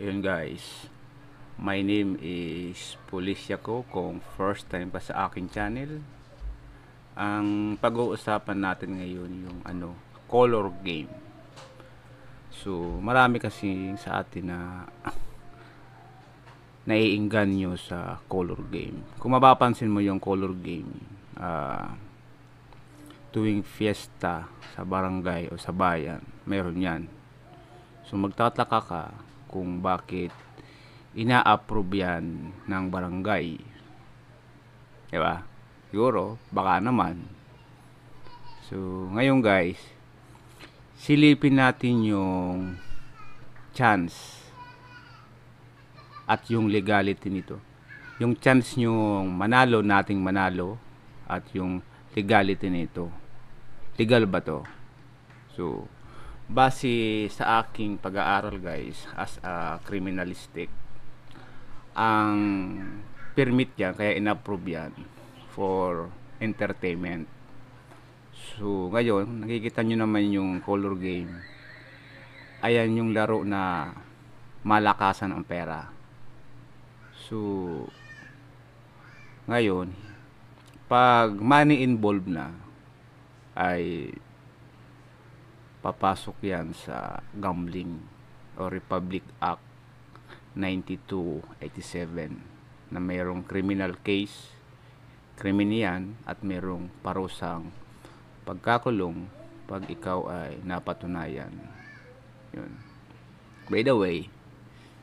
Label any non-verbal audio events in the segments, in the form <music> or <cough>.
Yun guys. My name is Policia ko kung first time pa sa akin channel. Ang pag-uusapan natin ngayon yung ano, color game. So, marami kasi sa atin na <laughs> naiinggan nyo sa color game. Kung mapapansin mo yung color game, uh, tuwing fiesta sa barangay o sa bayan, meron yan. So, magtataka ka kung bakit ina-approve yan ng barangay. Di ba? Siguro, baka naman. So, ngayon guys, silipin natin yung chance at yung legality nito. Yung chance nyo manalo, nating manalo at yung legality nito. Legal ba to? So, base sa aking pag-aaral guys as a criminalistic ang permit yan kaya inapprove yan for entertainment so ngayon nakikita nyo naman yung color game ayan yung laro na malakasan ang pera so ngayon pag money involved na ay papasok yan sa gambling or Republic Act 9287 na mayroong criminal case kriminian at mayroong parusang pagkakulong pag ikaw ay napatunayan yun by the way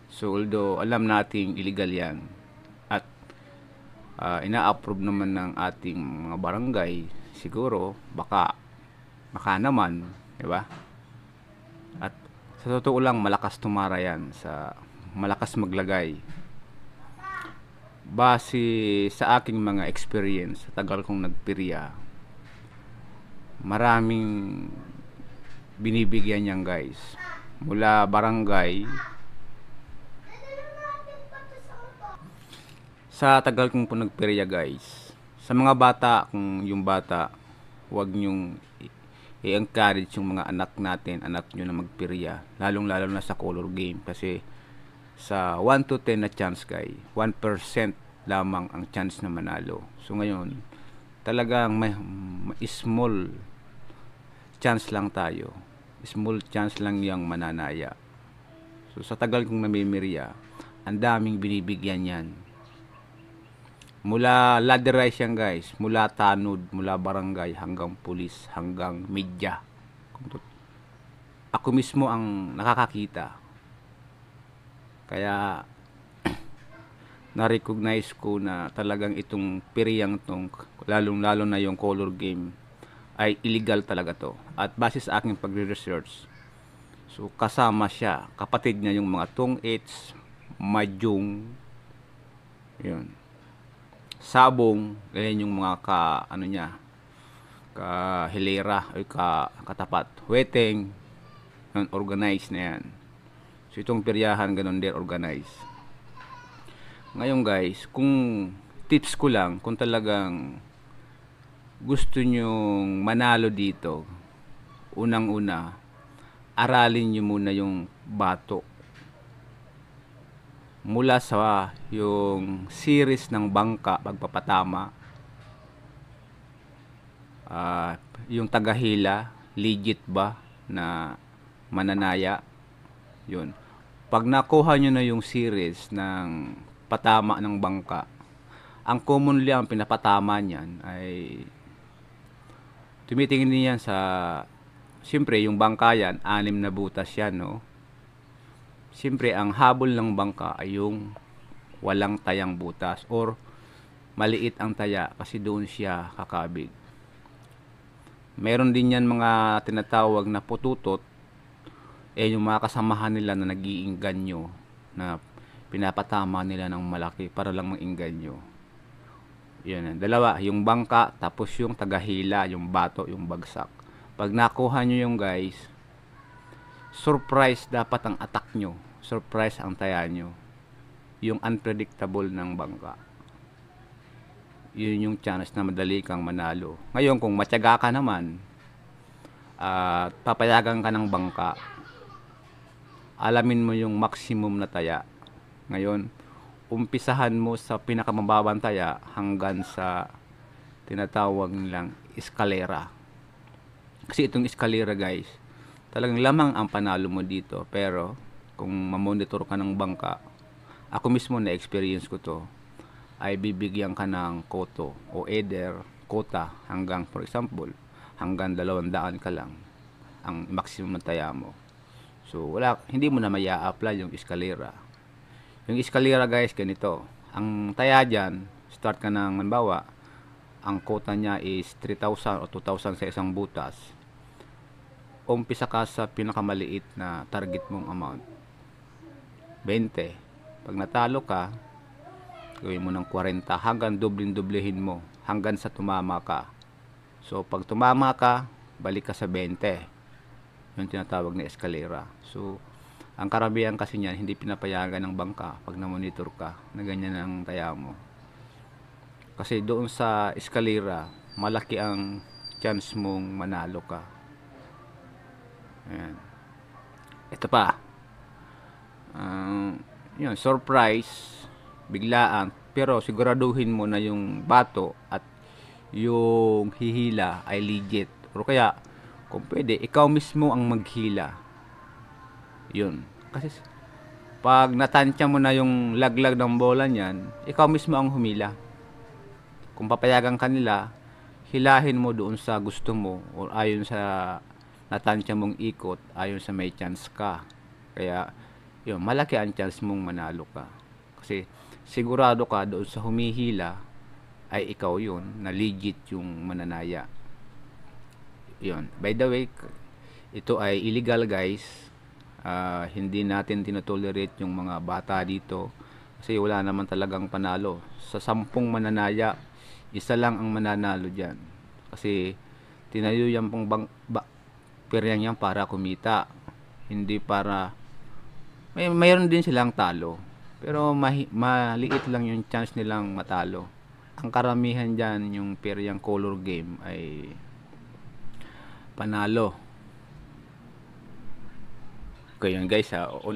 so although alam nating illegal yan at uh, ina-approve naman ng ating mga barangay siguro baka baka naman 'Di ba? At sa totoo lang malakas tumara 'yan sa malakas maglagay. Base sa aking mga experience, sa tagal kong nagpirya, maraming binibigyan niyan guys. Mula barangay, sa tagal kong po nagpirya guys sa mga bata kung yung bata wag nyong i-encourage yung mga anak natin, anak nyo na magpirya, lalong lalo na sa color game kasi sa 1 to 10 na chance guy, 1% lamang ang chance na manalo. So ngayon, talagang may, may small chance lang tayo. Small chance lang yung mananaya. So sa tagal kong namimirya, ang daming binibigyan yan Mula laderized yan guys, mula tanod, mula barangay, hanggang pulis, hanggang media. Ako mismo ang nakakakita. Kaya <clears throat> na-recognize ko na talagang itong piriyang tong, lalong-lalo na yung color game, ay illegal talaga to. At base sa aking pagre-research, so kasama siya, kapatid niya yung mga tong 8 majung, yun sabong, ganyan yung mga ka, ano niya, ka hilera o ka, katapat. Weteng, organized na yan. So itong peryahan, ganun din organized. Ngayon guys, kung tips ko lang, kung talagang gusto nyong manalo dito, unang-una, aralin nyo muna yung bato mula sa yung series ng bangka pagpapatama uh, yung tagahila legit ba na mananaya yun pag nakuha nyo na yung series ng patama ng bangka ang commonly ang pinapatama niyan ay tumitingin niyan sa siyempre yung bangka yan anim na butas yan no siyempre ang habol ng bangka ay yung walang tayang butas or maliit ang taya kasi doon siya kakabig. Meron din yan mga tinatawag na pututot eh yung mga kasamahan nila na nagiiinganyo na pinapatama nila ng malaki para lang mainganyo. Yan, dalawa, yung bangka, tapos yung tagahila, yung bato, yung bagsak. Pag nakuha nyo yung guys, surprise dapat ang attack nyo. Surprise ang taya nyo. Yung unpredictable ng bangka. Yun yung chance na madali kang manalo. Ngayon, kung matyaga ka naman, at uh, papayagan ka ng bangka, alamin mo yung maximum na taya. Ngayon, umpisahan mo sa pinakamababang taya hanggang sa tinatawag nilang eskalera. Kasi itong eskalera guys, talagang lamang ang panalo mo dito. Pero, kung mamonitor ka ng bangka, ako mismo na-experience ko to, ay bibigyan ka ng koto o eder, kota hanggang, for example, hanggang dalawandaan ka lang ang maximum na taya mo. So, wala, hindi mo na may apply yung eskalera. Yung eskalera guys, ganito. Ang taya dyan, start ka ng, halimbawa, ang quota niya is 3,000 o 2,000 sa isang butas umpisa ka sa pinakamaliit na target mong amount. 20. Pag natalo ka, gawin mo ng 40 hanggang dublin-dublihin mo hanggang sa tumama ka. So, pag tumama ka, balik ka sa 20. Yung tinatawag na eskalera. So, ang karabihan kasi niyan, hindi pinapayagan ng bangka pag na-monitor ka na ganyan ang taya mo. Kasi doon sa eskalera, malaki ang chance mong manalo ka Ayan. Eh, ito pa. Uh, yun, surprise, biglaan, pero siguraduhin mo na yung bato at yung hihila ay legit. Or kaya, kung pwede, ikaw mismo ang maghila. Yun. Kasi pag natansya mo na yung laglag ng bola niyan, ikaw mismo ang humila. Kung papayagan kanila, hilahin mo doon sa gusto mo or ayon sa natansya mong ikot ayon sa may chance ka. Kaya, yun, malaki ang chance mong manalo ka. Kasi, sigurado ka doon sa humihila ay ikaw yun, na legit yung mananaya. Yun. By the way, ito ay illegal guys. Uh, hindi natin tinotolerate yung mga bata dito kasi wala naman talagang panalo. Sa sampung mananaya, isa lang ang mananalo dyan. Kasi tinayo yan pang bang, ba, peryang yan para kumita. Hindi para may mayroon din silang talo. Pero mahi, maliit lang yung chance nilang matalo. Ang karamihan diyan yung peryang color game ay panalo. Okay yun guys, ha, ah, uh,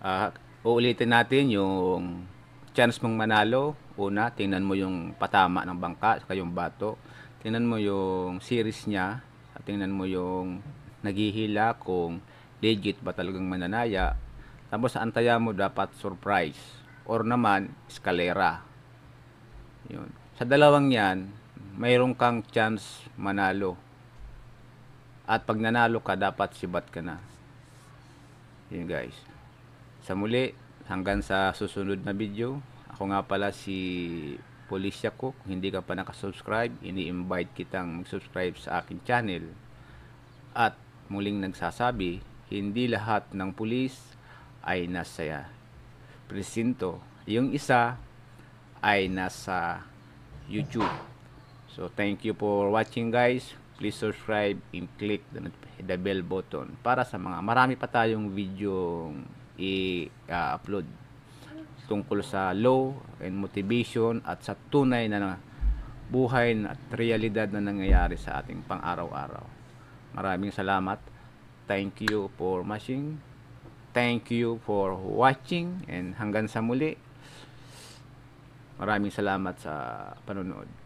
ah, uulitin natin yung chance mong manalo. Una, tingnan mo yung patama ng bangka, saka yung bato. Tingnan mo yung series niya, at tingnan mo yung naghihila kung legit ba talagang mananaya tapos antaya mo dapat surprise or naman eskalera yun sa dalawang yan mayroon kang chance manalo at pag nanalo ka dapat sibat ka na yun guys sa muli hanggang sa susunod na video ako nga pala si Policia ko. Kung hindi ka pa nakasubscribe, ini-invite kitang mag-subscribe sa akin channel. At muling nagsasabi, hindi lahat ng pulis ay nasa presinto. Yung isa ay nasa YouTube. So, thank you for watching guys. Please subscribe and click the, bell button para sa mga marami pa tayong video i-upload. Uh, upload tungkol sa law and motivation at sa tunay na buhay at realidad na nangyayari sa ating pang-araw-araw. Maraming salamat. Thank you for watching. Thank you for watching and hanggang sa muli. Maraming salamat sa panonood.